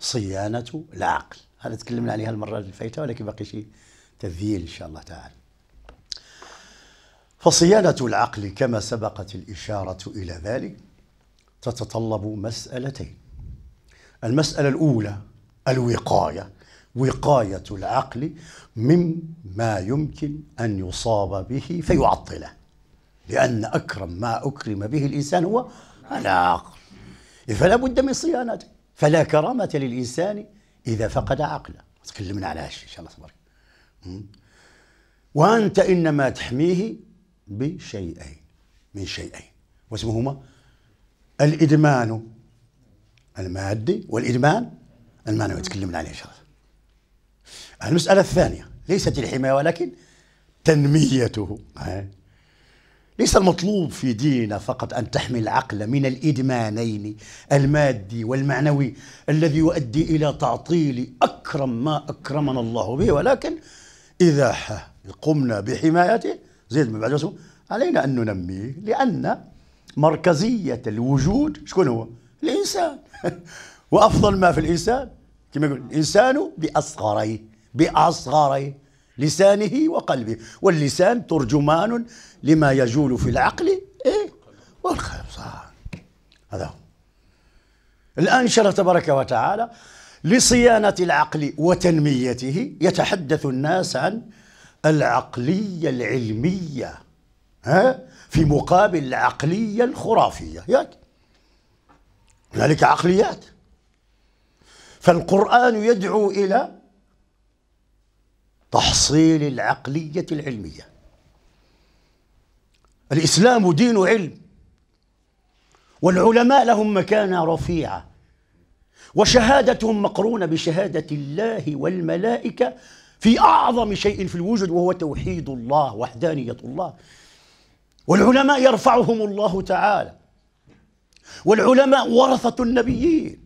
صيانة العقل هذا تكلمنا عليها المرة الفايتة ولكن باقي شيء تذييل إن شاء الله تعالى فصيانة العقل كما سبقت الإشارة إلى ذلك تتطلب مسألتين المسألة الأولى الوقاية وقاية العقل مما يمكن أن يصاب به فيعطله لأن أكرم ما أكرم به الإنسان هو العقل فلا بد من صيانته فلا كرامة للإنسان إذا فقد عقله تكلمنا على هالشيء إن شاء الله تبارك وأنت إنما تحميه بشيئين من شيئين واسمهما الإدمان المادي والإدمان المعنوي تكلمنا عليه إن شاء الله المسألة الثانية ليست الحماية ولكن تنميته ليس المطلوب في ديننا فقط أن تحمي العقل من الإدمانين المادي والمعنوي الذي يؤدي إلى تعطيل أكرم ما أكرمنا الله به ولكن إذا قمنا بحمايته زيد بن بعد علينا أن ننميه لأن مركزية الوجود شكون هو؟ الإنسان وأفضل ما في الإنسان كما يقول الإنسان بأصغريه بأصغريه لسانه وقلبه واللسان ترجمان لما يجول في العقل إيه والخير صح هذا هو الآن إن تبارك وتعالى لصيانة العقل وتنميته يتحدث الناس عن العقلية العلمية ها في مقابل العقلية الخرافية ياك هنالك عقليات فالقرآن يدعو إلى تحصيل العقلية العلمية الإسلام دين علم والعلماء لهم مكانة رفيعة وشهادتهم مقرونة بشهادة الله والملائكة في أعظم شيء في الوجود وهو توحيد الله وحدانية الله والعلماء يرفعهم الله تعالى والعلماء ورثة النبيين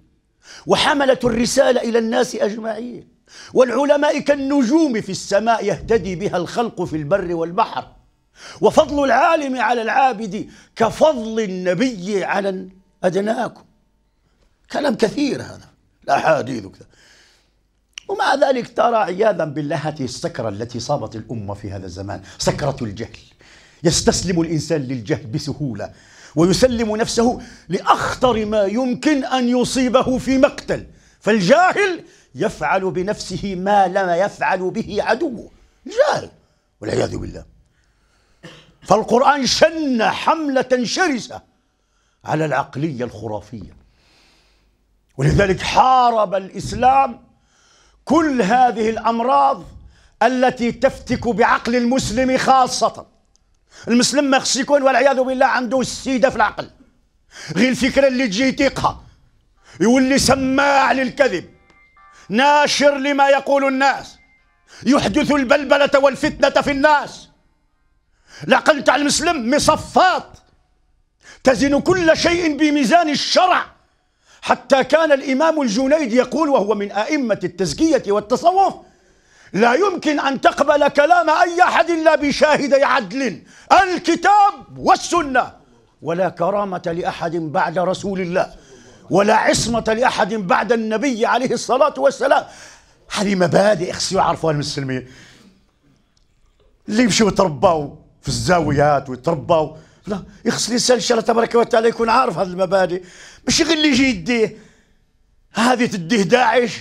وحملة الرسالة إلى الناس أجمعين والعلماء كالنجوم في السماء يهتدي بها الخلق في البر والبحر وفضل العالم على العابد كفضل النبي على أدناكم كلام كثير هذا الأحاديث وكذا ومع ذلك ترى عياذا بالله هذه السكرة التي صابت الأمة في هذا الزمان سكرة الجهل يستسلم الإنسان للجهل بسهولة ويسلم نفسه لأخطر ما يمكن أن يصيبه في مقتل فالجاهل يفعل بنفسه ما لا يفعل به عدوه جاهل والعياذ بالله فالقرآن شن حملة شرسة على العقلية الخرافية ولذلك حارب الإسلام كل هذه الأمراض التي تفتك بعقل المسلم خاصة المسلم ما خص يكون والعياذ بالله عنده السيدة في العقل غير الفكرة اللي تجي يتيقها يولي سماع للكذب ناشر لما يقول الناس يحدث البلبلة والفتنة في الناس العقل على المسلم مصفات تزن كل شيء بميزان الشرع حتى كان الإمام الجنيد يقول وهو من أئمة التزكية والتصوف لا يمكن أن تقبل كلام أي أحد إلا بشاهد عدل الكتاب والسنة ولا كرامة لأحد بعد رسول الله ولا عصمة لأحد بعد النبي عليه الصلاة والسلام هذه مبادئ خصو يعرفوها المسلمين اللي يمشيو يترباو في الزاويات ويترباو لا يخص الانسان ان شاء الله تبارك وتعالى يكون عارف هذه المبادئ مش غير اللي يجي يديه هذه تديه داعش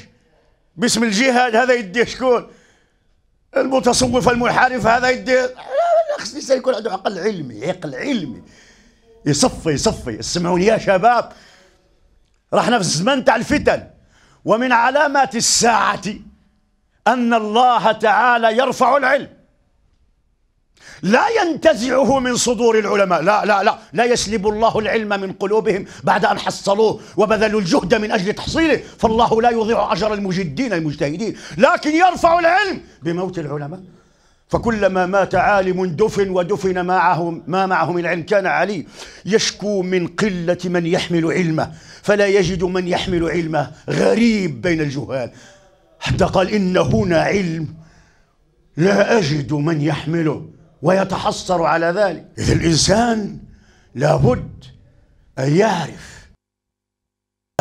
باسم الجهاد هذا يديه شكون المتصوف المنحرف هذا يديه خص الانسان يكون عنده عقل علمي عقل علمي يصفي يصفي اسمعوني يا شباب رحنا في الزمن تاع الفتن ومن علامات الساعة أن الله تعالى يرفع العلم لا ينتزعه من صدور العلماء لا لا لا لا يسلب الله العلم من قلوبهم بعد أن حصلوه وبذلوا الجهد من أجل تحصيله فالله لا يضيع أجر المجدين المجتهدين لكن يرفع العلم بموت العلماء فكلما مات عالم دفن ودفن معه ما معه من علم كان علي يشكو من قلة من يحمل علمه فلا يجد من يحمل علمه غريب بين الجهال حتى قال إن هنا علم لا أجد من يحمله ويتحسر على ذلك إذا الإنسان لابد أن يعرف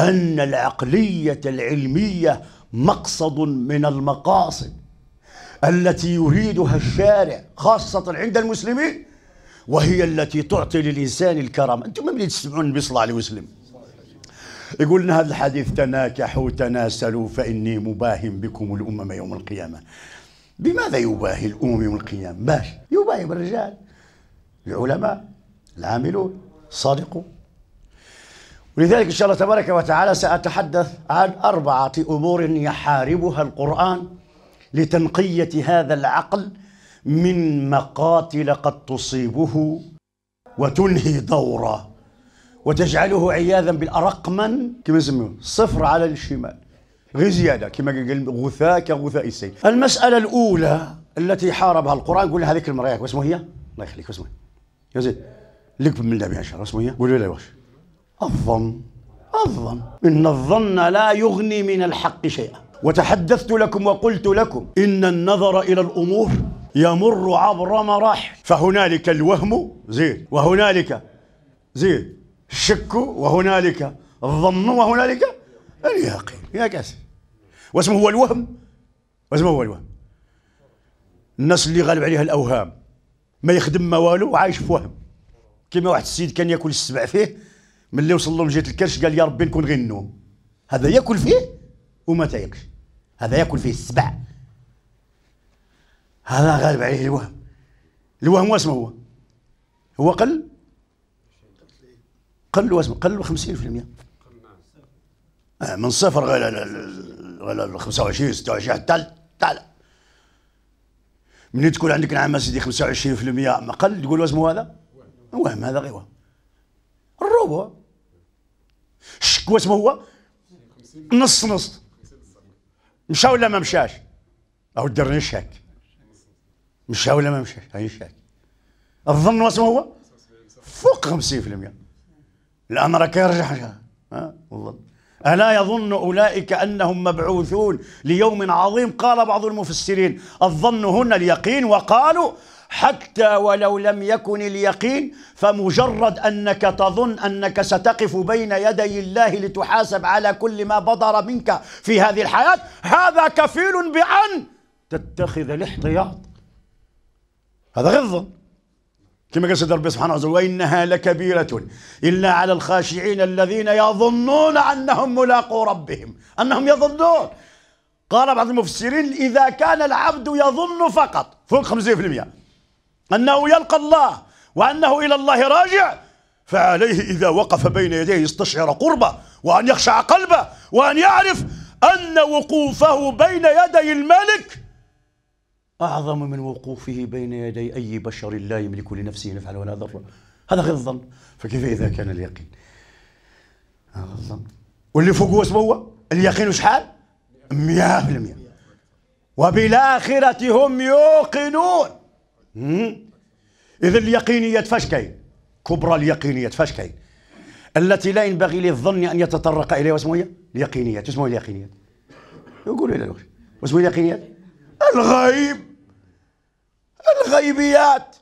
أن العقلية العلمية مقصد من المقاصد التي يريدها الشارع خاصة عند المسلمين وهي التي تعطي للإنسان الكرامة أنتم ملي تسمعون النبي صلى الله عليه وسلم يقول لنا هذا الحديث تناكحوا تناسلوا فإني مباهم بكم الأمم يوم القيامة بماذا يباهي الأمم يوم القيامة باش يباهي بالرجال العلماء العاملون صادقون ولذلك إن شاء الله تبارك وتعالى سأتحدث عن أربعة أمور يحاربها القرآن لتنقية هذا العقل من مقاتل قد تصيبه وتنهي دوره وتجعله عياذا بالأرقما كما يسموه صفر على الشمال غير زيادة كما قال غثاء كغثاء السيف المسألة الأولى التي حاربها القرآن قول هذيك المرأة واسمه هي الله يخليك واسمه يا زيد لك من الله شر اسمه هي قولوا لي واش الظن الظن إن الظن لا يغني من الحق شيئا وتحدثت لكم وقلت لكم إن النظر إلى الأمور يمر عبر مراحل فهنالك الوهم زيد وهنالك زيد الشك وهنالك الظن وهنالك اليقين يا كاس واسمه هو الوهم واسمه هو الوهم الناس اللي غالب عليها الاوهام ما يخدم ما والو وعايش في وهم كيما واحد السيد كان ياكل السبع فيه ملي وصل لهم جهه الكرش قال يا ربي نكون غير النوم هذا ياكل فيه وما تايقش هذا ياكل فيه السبع هذا غالب عليه الوهم الوهم واسمه هو هو قل قل واسمه قل 50% آه، من صفر غير 25 26 حتى حتى من تكون عندك نعم سيدي 25% ما قل تقول واسمه هذا وهم هذا غير وهم الروبو شك واسمه هو نص نص مشى ولا ما مشاش او الدرني نشاك مشى ولا ما مشاش هاي نشاك الظن واسمه هو فوق 50% الان راه كيرجع ها والله ألا يظن أولئك أنهم مبعوثون ليوم عظيم قال بعض المفسرين الظن هنا اليقين وقالوا حتى ولو لم يكن اليقين فمجرد انك تظن انك ستقف بين يدي الله لتحاسب على كل ما بدر منك في هذه الحياه هذا كفيل بان تتخذ الاحتياط هذا غض كما قال سيدنا ربي سبحانه وتعالى وانها لكبيره الا على الخاشعين الذين يظنون انهم ملاقو ربهم انهم يظنون قال بعض المفسرين إذا كان العبد يظن فقط فوق 50% أنه يلقى الله وأنه إلى الله راجع فعليه إذا وقف بين يديه يستشعر قربه وأن يخشع قلبه وأن يعرف أن وقوفه بين يدي الملك أعظم من وقوفه بين يدي أي بشر لا يملك لنفسه نفعا ولا ضرا هذا غير الظن فكيف إذا كان اليقين هذا الظن واللي فوقه اسمه هو اليقين شحال مئة في وبالآخرة هم يوقنون إذا اليقينية فاش كاين كبرى اليقينية فاش كاين التي لا ينبغي للظن أن يتطرق إليها واسمه هي اليقينيات واسمه اليقينيات يقولوا إلى الوقت هي اليقينيات الغيب الغيبيات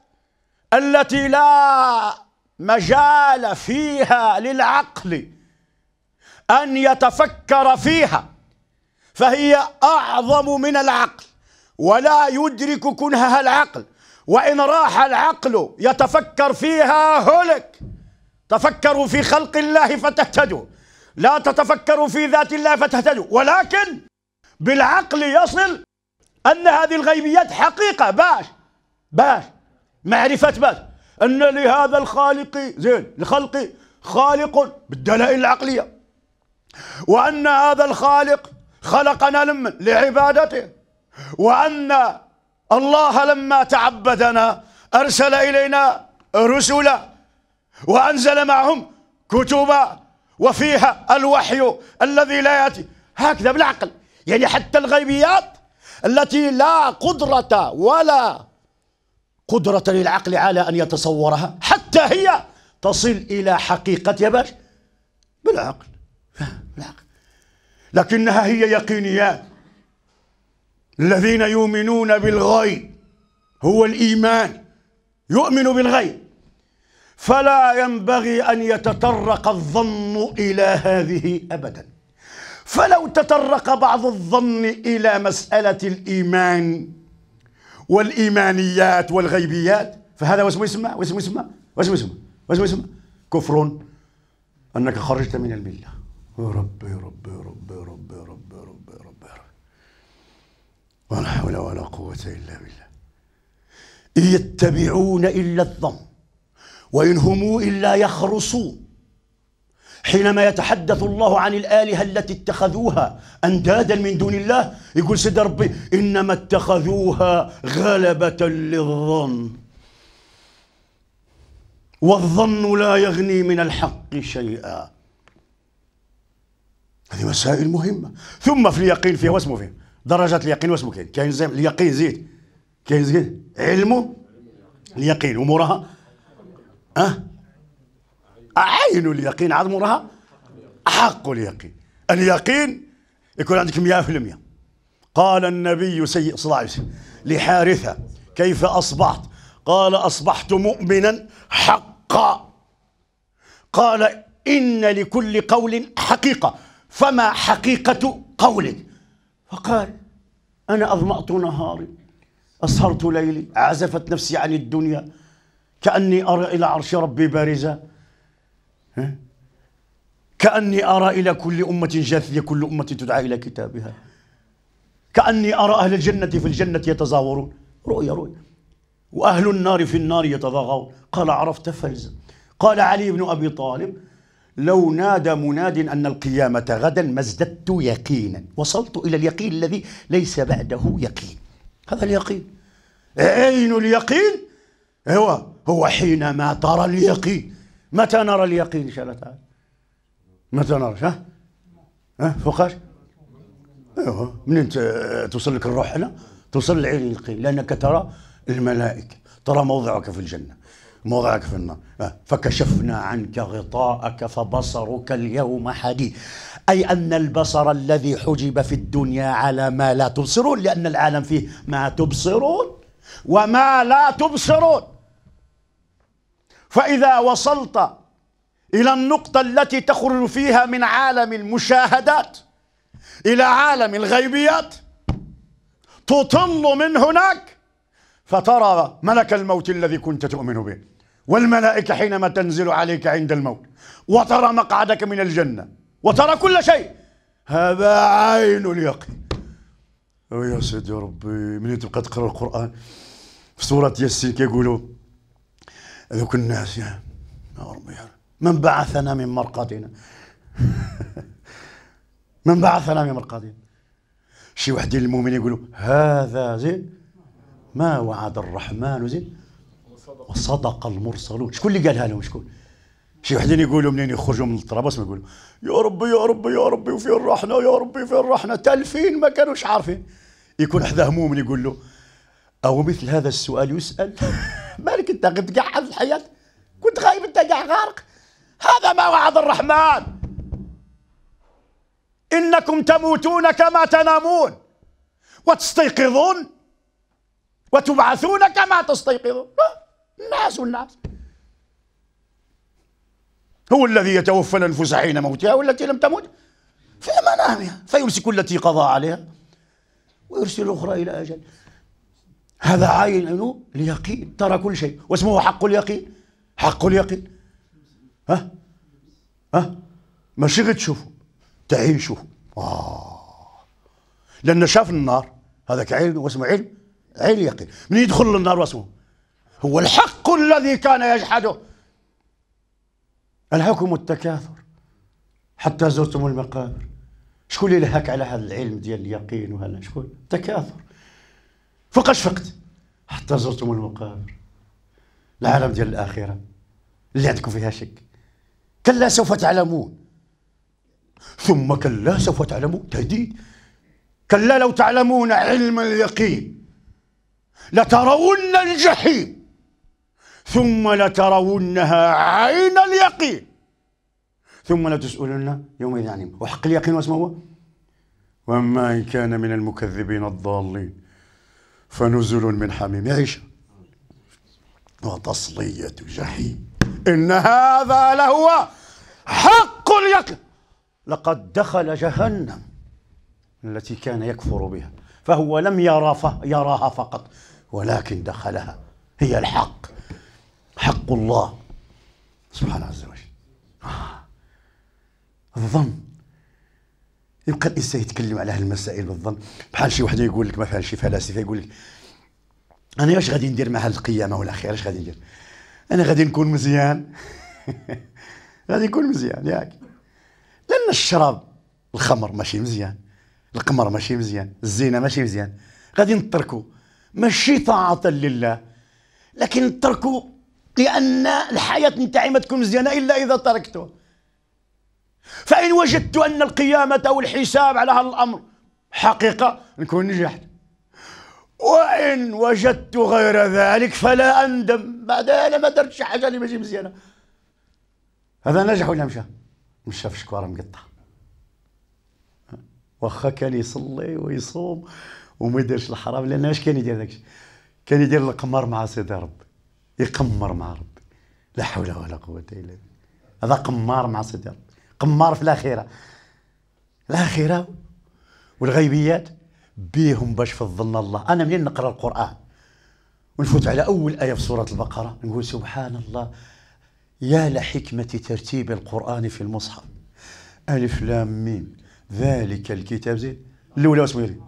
التي لا مجال فيها للعقل أن يتفكر فيها فهي أعظم من العقل ولا يدرك كنهها العقل وإن راح العقل يتفكر فيها هلك تفكروا في خلق الله فتهتدوا لا تتفكروا في ذات الله فتهتدوا ولكن بالعقل يصل أن هذه الغيبيات حقيقة باش باش معرفة باش أن لهذا الخالق زين الخلق خالق بالدلائل العقلية وأن هذا الخالق خلقنا لمن لعبادته وأن الله لما تعبدنا أرسل إلينا رسلا وأنزل معهم كتبا وفيها الوحي الذي لا يأتي هكذا بالعقل يعني حتى الغيبيات التي لا قدرة ولا قدرة للعقل على أن يتصورها حتى هي تصل إلى حقيقة يا باش بالعقل بالعقل لكنها هي يقينيات الذين يؤمنون بالغيب هو الإيمان يؤمن بالغيب فلا ينبغي أن يتطرق الظن إلى هذه أبدا فلو تطرق بعض الظن إلى مسألة الإيمان والإيمانيات والغيبيات فهذا واسم اسمه واسم اسمه واسم اسمه واسم اسمه كفر أنك خرجت من الملة يا رب يا رب يا رب يا رب, يا رب. ولا حول ولا قوة إلا بالله إن يتبعون إلا الظن وإن هم إلا يخرصون حينما يتحدث الله عن الآلهة التي اتخذوها أندادا من دون الله يقول سيد ربي إنما اتخذوها غلبة للظن والظن لا يغني من الحق شيئا هذه مسائل مهمة ثم في اليقين فيها واسمه فيه درجات اليقين واش ممكن كاين زي اليقين زيد كاين زيد علم اليقين وموراها اه عين اليقين عاد موراها حق اليقين اليقين يكون عندك 100% قال النبي صلى الله عليه وسلم لحارثة كيف أصبحت قال أصبحت مؤمنا حقا قال إن لكل قول حقيقة فما حقيقة قولك فقال أنا أظمأت نهاري أسهرت ليلي عزفت نفسي عن الدنيا كأني أرى إلى عرش ربي بارزة كأني أرى إلى كل أمة جاثية كل أمة تدعى إلى كتابها كأني أرى أهل الجنة في الجنة يتزاورون رؤيا رؤيا وأهل النار في النار يتضاغون قال عرفت فلز قال علي بن أبي طالب لو نادى مناد أن القيامة غدا ما ازددت يقينا وصلت إلى اليقين الذي ليس بعده يقين هذا اليقين عين اليقين هو هو حينما ترى اليقين متى نرى اليقين إن شاء الله تعالى متى نرى ها ها فقاش ايوه منين توصل لك الروح هنا توصل لعين اليقين لأنك ترى الملائكة ترى موضعك في الجنة موضعك في النار آه، فكشفنا عنك غطاءك فبصرك اليوم حديد أي أن البصر الذي حجب في الدنيا على ما لا تبصرون لأن العالم فيه ما تبصرون وما لا تبصرون فإذا وصلت إلى النقطة التي تخرج فيها من عالم المشاهدات إلى عالم الغيبيات تطل من هناك فترى ملك الموت الذي كنت تؤمن به والملائكة حينما تنزل عليك عند الموت وترى مقعدك من الجنة وترى كل شيء هذا عين اليقين يا سيدي يا ربي من تبقى تقرا القران في سوره ياسين كيقولوا ذوك الناس يا ربي من بعثنا من مرقدنا من بعثنا من مرقدنا شي واحد المؤمن يقولوا هذا زين ما وعد الرحمن زين وصدق المرسلون شكون اللي قالها لهم شكون شي وحدين يقولوا منين يخرجوا من الطرابلس ما يقولوا يا ربي يا ربي يا ربي وفين رحنا يا ربي فين رحنا تالفين ما كانوش عارفين يكون حذاه مؤمن يقول له او مثل هذا السؤال يسال مالك انت قد قاعد الحياه كنت خايف انت قاع غارق هذا ما وعد الرحمن انكم تموتون كما تنامون وتستيقظون وتبعثون كما تستيقظون الناس والناس هو الذي يتوفى الأنفس حين موتها والتي لم تمت في منامها فيمسك التي قضى عليها ويرسل الأخرى إلى أجل هذا عين اليقين ترى كل شيء واسمه حق اليقين حق اليقين ها ها ماشي غير تشوفه تعيشه آه لأن شاف النار هذاك علم واسمه علم عين اليقين من يدخل النار واسمه هو الحق الذي كان يجحده الهكم التكاثر حتى زرتم المقابر شكون اللي لهك على هذا العلم ديال اليقين وهذا شكون تكاثر فقاش فقت حتى زرتم المقابر العالم ديال الاخره اللي عندكم فيها شك كلا سوف تعلمون ثم كلا سوف تعلمون تهديد كلا لو تعلمون علم اليقين لترون الجحيم ثم لترونها عين اليقين ثم لتسألن يومئذ عن وحق اليقين واسمه هو وأما إن كان من المكذبين الضالين فنزل من حميم عيشة وتصلية جحيم إن هذا لهو حق اليقين لقد دخل جهنم التي كان يكفر بها فهو لم يرى يراها فقط ولكن دخلها هي الحق حق الله سبحانه عز وجل آه. الظن يبقى الانسان يتكلم على هالمسائل بالظن بحال شي واحد يقول لك مثلا شي فلاسفه يقول لك انا واش غادي ندير مع القيامه والاخره اش غادي ندير انا غادي نكون مزيان غادي نكون مزيان ياك لان الشراب الخمر ماشي مزيان القمر ماشي مزيان الزينه ماشي مزيان غادي نتركو ماشي طاعة لله لكن تركوا لأن الحياة نتاعي ما تكون مزيانة إلا إذا تركته فإن وجدت أن القيامة والحساب على هذا الأمر حقيقة نكون نجحت وإن وجدت غير ذلك فلا أندم بعد أنا ما درت شي حاجة اللي ماشي مزيانة هذا نجح ولا مشى؟ مشى في شكوارة مقطع واخا كان يصلي ويصوم وما يديرش الحرام لان اش كان يدير داكشي كان يدير القمر مع سيدي ربي يقمر مع ربي لا حول ولا قوه الا بالله هذا قمار مع سيدي ربي قمار في الاخره الاخره والغيبيات بيهم باش فضلنا الله انا منين نقرا القران ونفوت على اول ايه في سوره البقره نقول سبحان الله يا لحكمه ترتيب القران في المصحف الف لام ميم ذلك الكتاب زين الاولى وسميري إيه؟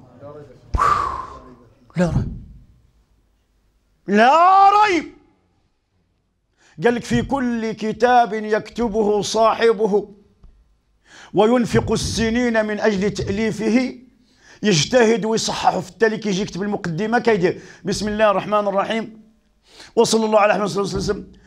لا ريب لا ريب قال لك في كل كتاب يكتبه صاحبه وينفق السنين من أجل تأليفه يجتهد ويصححه في التالي كيجي يكتب المقدمة كيدير بسم الله الرحمن الرحيم وصلى الله على محمد صلى الله عليه وسلم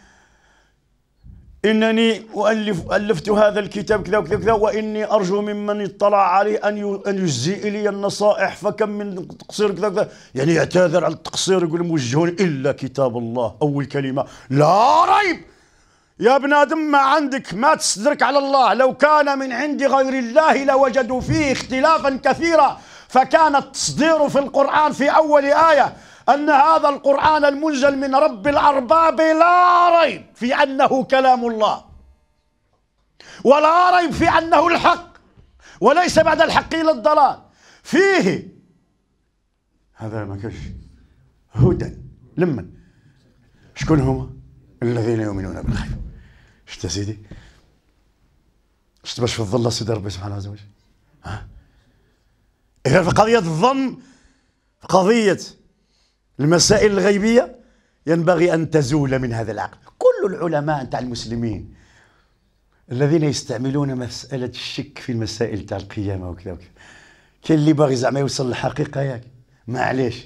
إنني أؤلف ألفت هذا الكتاب كذا وكذا وكذا وإني أرجو ممن اطلع عليه أن أن يجزي الي النصائح فكم من تقصير كذا وكذا يعني يعتذر على التقصير يقول موجهون إلا كتاب الله أول كلمة لا ريب يا ادم ما عندك ما تصدرك على الله لو كان من عند غير الله لوجدوا فيه اختلافا كثيرا فكان التصدير في القرآن في أول آية أن هذا القرآن المنزل من رب الأرباب لا ريب في أنه كلام الله ولا ريب في أنه الحق وليس بعد الحق إلى الضلال فيه هذا ما كش هدى لمن شكون هما الذين يؤمنون بالخير شفت سيدي شفت باش في الظل سيدي ربي سبحانه وتعالى ها اذا في قضيه الظن قضيه المسائل الغيبية ينبغي أن تزول من هذا العقل كل العلماء تاع المسلمين الذين يستعملون مسألة الشك في المسائل تاع القيامة وكذا وكذا كاين اللي باغي زعما يوصل للحقيقة ياك معليش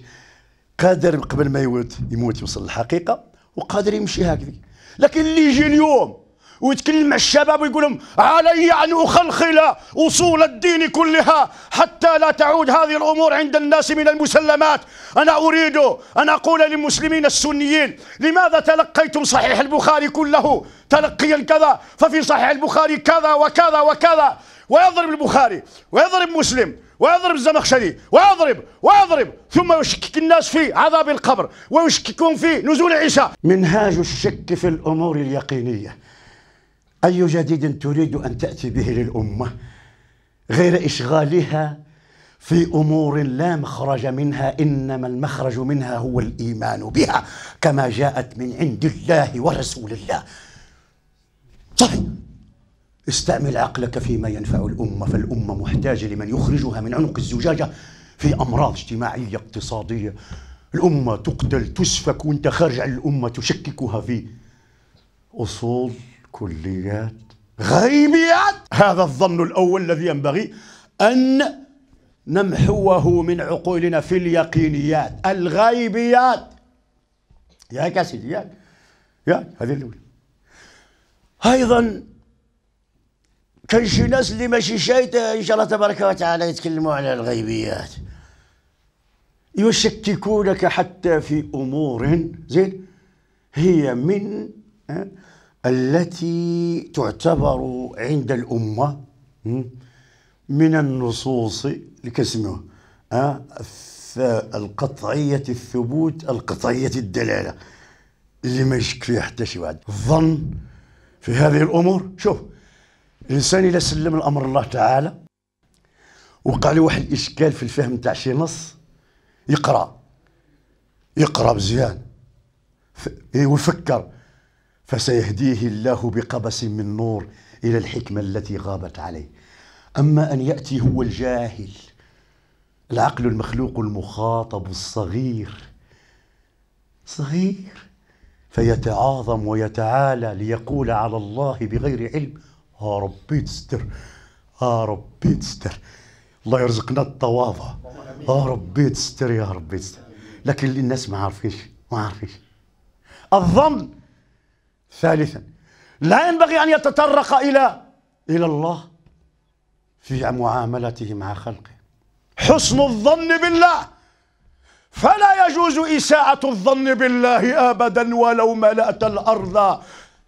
قادر قبل ما يموت يموت يوصل للحقيقة وقادر يمشي هكذا لكن اللي يجي اليوم ويتكلم مع الشباب ويقول لهم علي ان اخلخل اصول الدين كلها حتى لا تعود هذه الامور عند الناس من المسلمات انا اريد ان اقول للمسلمين السنيين لماذا تلقيتم صحيح البخاري كله تلقيا كذا ففي صحيح البخاري كذا وكذا وكذا ويضرب البخاري ويضرب مسلم ويضرب الزمخشري ويضرب ويضرب ثم يشكك الناس في عذاب القبر ويشككون في نزول عيسى منهاج الشك في الامور اليقينيه أي جديد تريد أن تأتي به للأمة غير إشغالها في امور لا مخرج منها انما المخرج منها هو الايمان بها كما جاءت من عند الله ورسول الله صحيح طيب، استعمل عقلك فيما ينفع الامه فالامه محتاجه لمن يخرجها من عنق الزجاجه في امراض اجتماعيه اقتصاديه الامه تقتل تسفك وانت خارج عن الامه تشككها في اصول كليات غيبيات هذا الظن الأول الذي ينبغي أن نمحوه من عقولنا في اليقينيات الغيبيات ياك يا سيدي ياك يا هذه الأولى أيضا كان شي ناس اللي ماشي شايت إن شاء الله تبارك وتعالى يتكلموا على الغيبيات يشككونك حتى في أمور زين هي من أه، التي تعتبر عند الأمة من النصوص لكسمه آه، القطعية الثبوت القطعية الدلالة اللي ما يشك فيها حتى شي واحد الظن في هذه الأمور شوف الإنسان إذا سلم الأمر الله تعالى وقع له واحد الإشكال في الفهم تاع شي نص يقرأ يقرأ مزيان ويفكر فسيهديه الله بقبس من نور الى الحكمه التي غابت عليه اما ان ياتي هو الجاهل العقل المخلوق المخاطب الصغير صغير فيتعاظم ويتعالى ليقول على الله بغير علم يا ربي تستر يا ربي تستر الله يرزقنا التواضع يا ربي تستر يا ربي تستر لكن الناس ما عارفينش ما عارفينش الظن ثالثا لا ينبغي أن يتطرق إلى إلى الله في معاملته مع خلقه حسن الظن بالله فلا يجوز إساءة الظن بالله أبدا ولو ملأت الأرض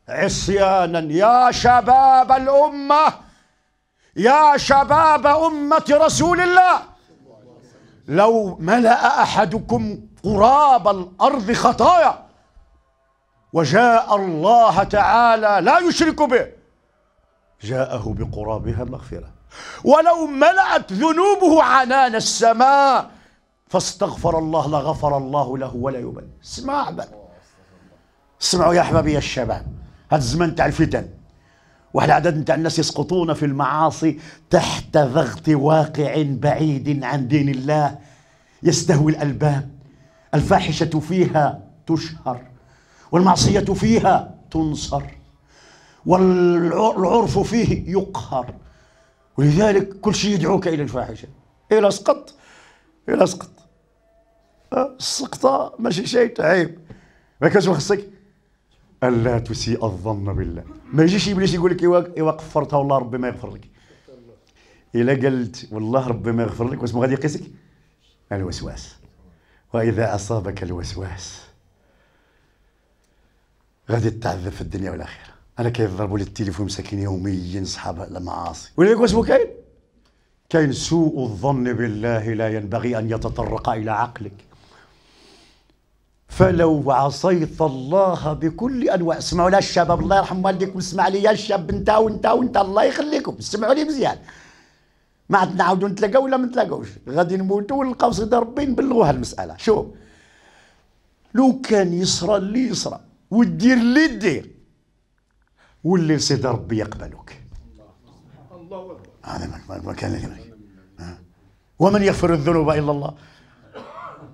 عصيانا يا شباب الأمة يا شباب أمة رسول الله لو ملأ أحدكم قراب الأرض خطايا وجاء الله تعالى لا يشرك به جاءه بقرابها مغفرة ولو ملأت ذنوبه عنان السماء فاستغفر الله لغفر الله له ولا يبالي اسمع بقى اسمعوا يا احبابي يا الشباب هذا الزمن تاع الفتن واحد عدد نتاع الناس يسقطون في المعاصي تحت ضغط واقع بعيد عن دين الله يستهوي الالباب الفاحشه فيها تشهر والمعصية فيها تنصر والعرف فيه يقهر ولذلك كل شيء يدعوك إلى الفاحشة إلى سقط إلى سقط أه، السقطة ماشي شيء عيب ما كانش خصك ألا تسيء الظن بالله ما يجيش إبليس يقول لك إوا قفرتها والله ربي ما يغفر لك إلا قلت والله ربي ما يغفر لك واسمه غادي يقيسك الوسواس وإذا أصابك الوسواس غادي تعذب في الدنيا والاخره انا كيضربوا لي التليفون مساكين يوميا صحاب المعاصي ولكن اسمه كاين كاين سوء الظن بالله لا ينبغي ان يتطرق الى عقلك فلو عصيت الله بكل انواع اسمعوا لا الشباب الله يرحم والديكم اسمع لي يا الشاب انت وانت وانت الله يخليكم اسمعوا لي مزيان ما عاد نعاودوا نتلاقاو ولا ما نتلاقاوش غادي نموتوا ونلقاو سيدي ربي نبلغوا هالمساله شوف لو كان يسرى اللي يسرى ودير اللي دير واللي سيد ربي يقبلك الله هذا ما كان ومن يغفر الذنوب الا الله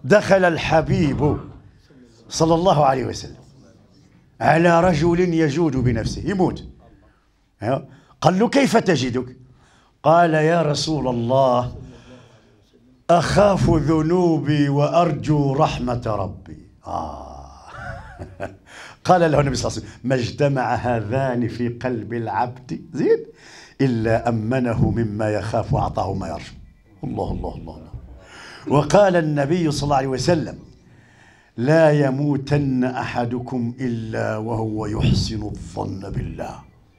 دخل الحبيب صلى الله عليه وسلم على رجل يجود بنفسه يموت قال له كيف تجدك قال يا رسول الله أخاف ذنوبي وأرجو رحمة ربي آه قال له النبي صلى الله عليه وسلم ما اجتمع هذان في قلب العبد زين إلا أمنه مما يخاف وأعطاه ما يرجو الله الله الله, الله. وقال النبي صلى الله عليه وسلم لا يموتن أحدكم إلا وهو يحسن الظن بالله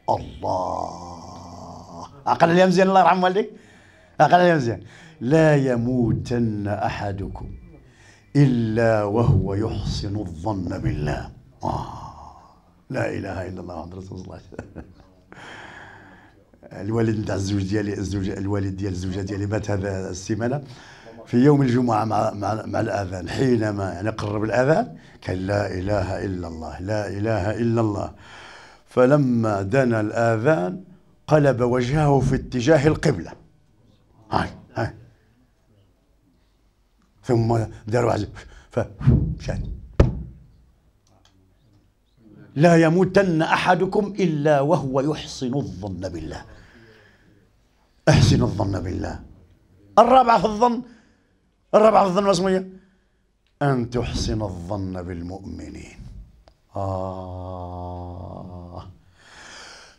الله أقل اليوم زين الله يرحم والديك أقل اليوم زين لا يموتن أحدكم إلا وهو يحسن الظن بالله آه. لا اله الا الله محمد رسول الله الوالد نتاع الزوج ديالي الزوج الوالد ديال الزوجه ديالي مات هذا السيمانه في يوم الجمعه مع مع, مع الاذان حينما يعني قرب الاذان كان لا اله الا الله لا اله الا الله فلما دنا الاذان قلب وجهه في اتجاه القبله هاي هاي ثم دار واحد فمشى لا يموتن احدكم الا وهو يحسن الظن بالله احسن الظن بالله الرابعه في الظن الرابعه في الظن ما ان تحسن الظن بالمؤمنين آه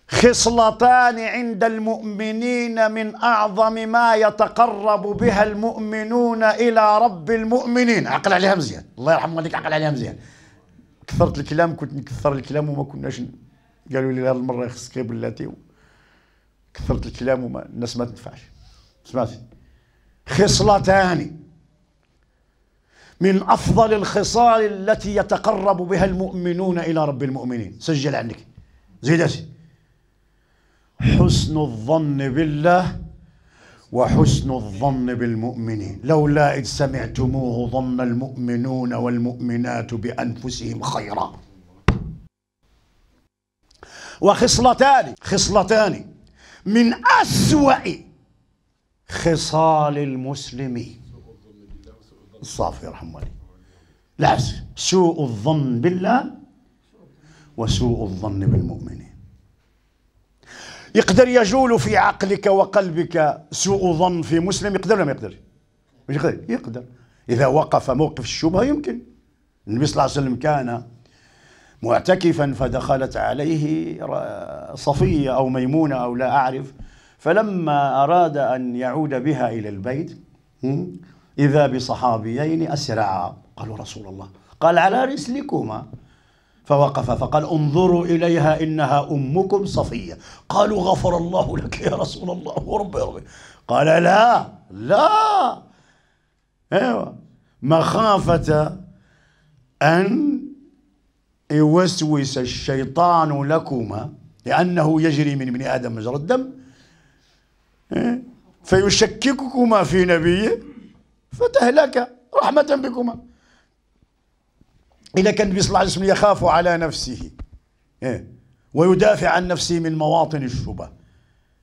خصلتان عند المؤمنين من أعظم ما يتقرب بها المؤمنون إلى رب المؤمنين عقل عليها مزيان الله يرحم والديك عقل عليها مزيان كثرت الكلام كنت نكثر الكلام وما كناش قالوا لي هذه المره خصك بلاتي كثرت الكلام وما الناس ما تنفعش سمعتي خصلتان من افضل الخصال التي يتقرب بها المؤمنون الى رب المؤمنين سجل عندك زيد حسن الظن بالله وحسن الظن بالمؤمنين لولا إذ سمعتموه ظن المؤمنون والمؤمنات بأنفسهم خيرا وخصلتان خصلتان من أسوأ خصال المسلمين الصافي رحمه والديك لا سوء الظن بالله وسوء الظن بالمؤمنين يقدر يجول في عقلك وقلبك سوء ظن في مسلم يقدر ولا ما يقدر؟ مش يقدر يقدر إذا وقف موقف الشبهة يمكن النبي صلى الله عليه وسلم كان معتكفا فدخلت عليه صفية أو ميمونة أو لا أعرف فلما أراد أن يعود بها إلى البيت إذا بصحابيين أسرعا قالوا رسول الله قال على رسلكما فوقف فقال انظروا إليها إنها أمكم صفية قالوا غفر الله لك يا رسول الله ورب ربي قال لا لا ايوه مخافة أن يوسوس الشيطان لكما لأنه يجري من ابن آدم مجرى الدم أه، فيشكككما في نبيه فتهلك رحمة بكما إذا كان النبي صلى الله عليه وسلم يخاف على نفسه إيه، ويدافع عن نفسه من مواطن الشبه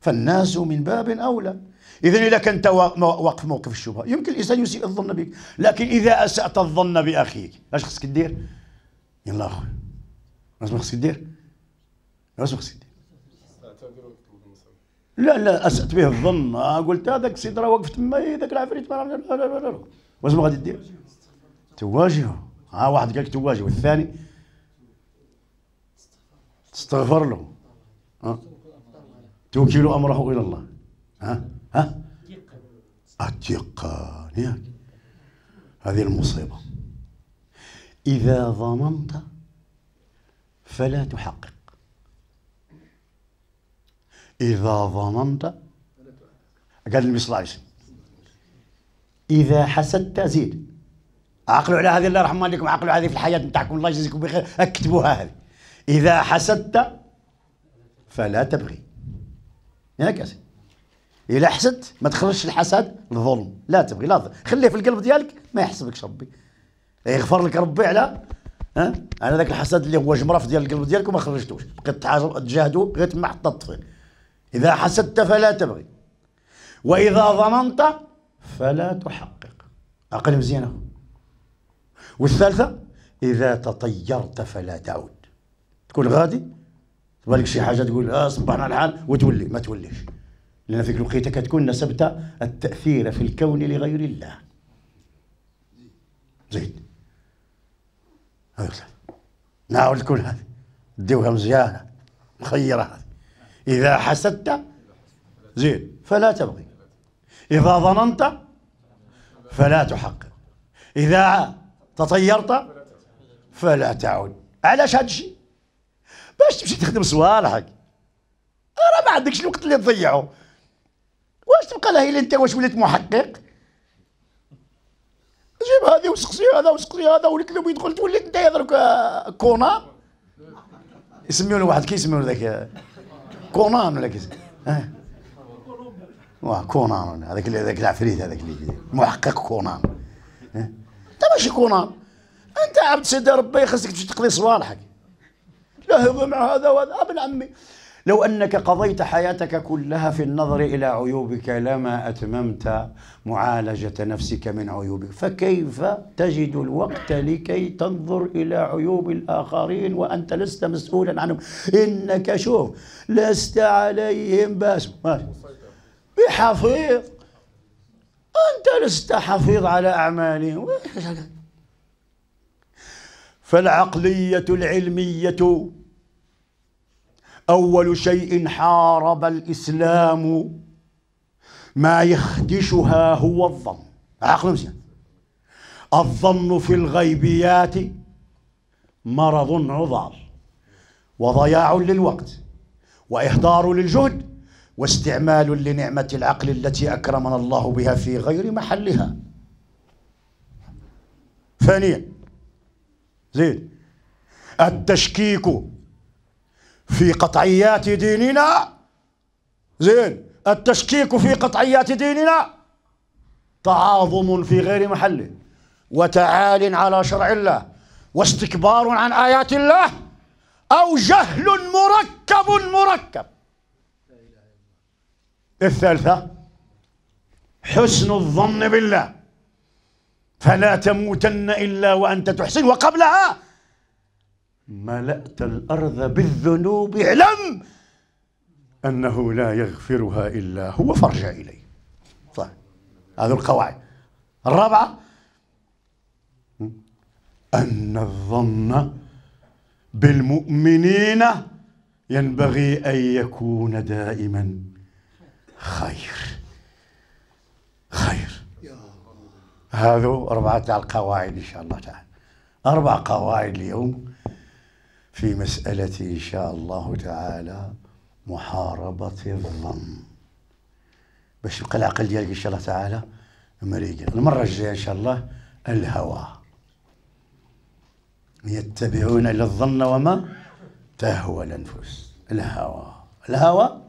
فالناس من باب أولى إذا إذا كنت واقف موقف الشبهة يمكن الإنسان يسيء الظن بك لكن إذا أسأت الظن بأخيك اش خصك دير؟ يلا أخويا اش خصك دير؟ اش خصك دير؟ لا لا أسأت به الظن آه، قلت هذاك السيد راه واقف تما هذاك العفريت واش غادي دير؟ تواجهه ها واحد قال لك تواجه والثاني تستغفر له ها توكل امره الى الله ها ها اتيقن ياك هذه المصيبه اذا ظننت فلا تحقق اذا ظننت قال النبي صلى الله عليه وسلم اذا حسدت زيد عقلوا على هذه الله يرحمها عليكم عقلوا هذه في الحياه نتاعكم الله يجزيكم بخير اكتبوها هذه اذا حسدت فلا تبغي ياك يا سيدي اذا حسدت ما تخرجش الحسد الظلم لا تبغي لا خليه في القلب ديالك ما يحسبكش ربي يغفر لك ربي على ها على ذاك الحسد اللي هو جمرف ديال القلب ديالك وما خرجتوش بقيت تجاهدوا غير تما حطت فيه اذا حسدت فلا تبغي واذا ظننت فلا تحقق عقل مزيان والثالثة إذا تطيرت فلا تعود تكون غادي تبالك شي حاجة تقول آه صبحنا الحال وتولي ما توليش لأن فيك الوقيته كتكون نسبت التأثير في الكون لغير الله زيد هاي آه، نعاود لكم هذه ديوها مزيانة مخيرة هذه إذا حسدت زيد فلا تبغي إذا ظننت فلا تحقق إذا تطيرت فلا تعود علاش هاد الشيء باش تمشي تخدم صوالحك راه ما عندكش الوقت اللي تضيعه واش تبقى لها انت واش وليت محقق جيب هذه وسقسي هذا وسقسي هذا وليت لو يدخل تولي انت يضرك آه، كونان يسميونه واحد كي يسميونه ذاك كونان ولا كي واه كونان هذاك هذاك العفريت هذاك اللي محقق كونان انت ماشي كونان انت عبد سيدي ربي خاصك تمشي تقضي صوالحك لا هو مع هذا وهذا ابن عمي لو انك قضيت حياتك كلها في النظر الى عيوبك لما اتممت معالجه نفسك من عيوبك فكيف تجد الوقت لكي تنظر الى عيوب الاخرين وانت لست مسؤولا عنهم انك شوف لست عليهم باس بحفيظ أنت لست حفيظ على أعمالهم فالعقلية العلمية أول شيء حارب الإسلام ما يخدشها هو الظن عقل مزيان الظن في الغيبيات مرض عضال وضياع للوقت وإهدار للجهد واستعمال لنعمة العقل التي أكرمنا الله بها في غير محلها ثانيا زين التشكيك في قطعيات ديننا زين التشكيك في قطعيات ديننا تعاظم في غير محله وتعال على شرع الله واستكبار عن آيات الله أو جهل مركب مركب الثالثة حسن الظن بالله فلا تموتن إلا وأنت تحسن وقبلها ملأت الأرض بالذنوب اعلم أنه لا يغفرها إلا هو فارجع إليه صح هذه القواعد الرابعة أن الظن بالمؤمنين ينبغي أن يكون دائماً خير خير هذا أربعة القواعد إن شاء الله تعالى أربع قواعد اليوم في مسألة إن شاء الله تعالى محاربة الظن باش يبقى العقل ديالك إن شاء الله تعالى مريقا المرة الجاية إن شاء الله الهوى يتبعون إلى الظن وما تهوى الأنفس الهوى الهوى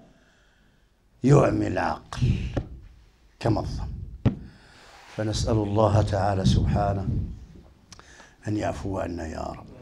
يعمي العقل كما الظن فنسأل الله تعالى سبحانه أن يعفو عنا يا رب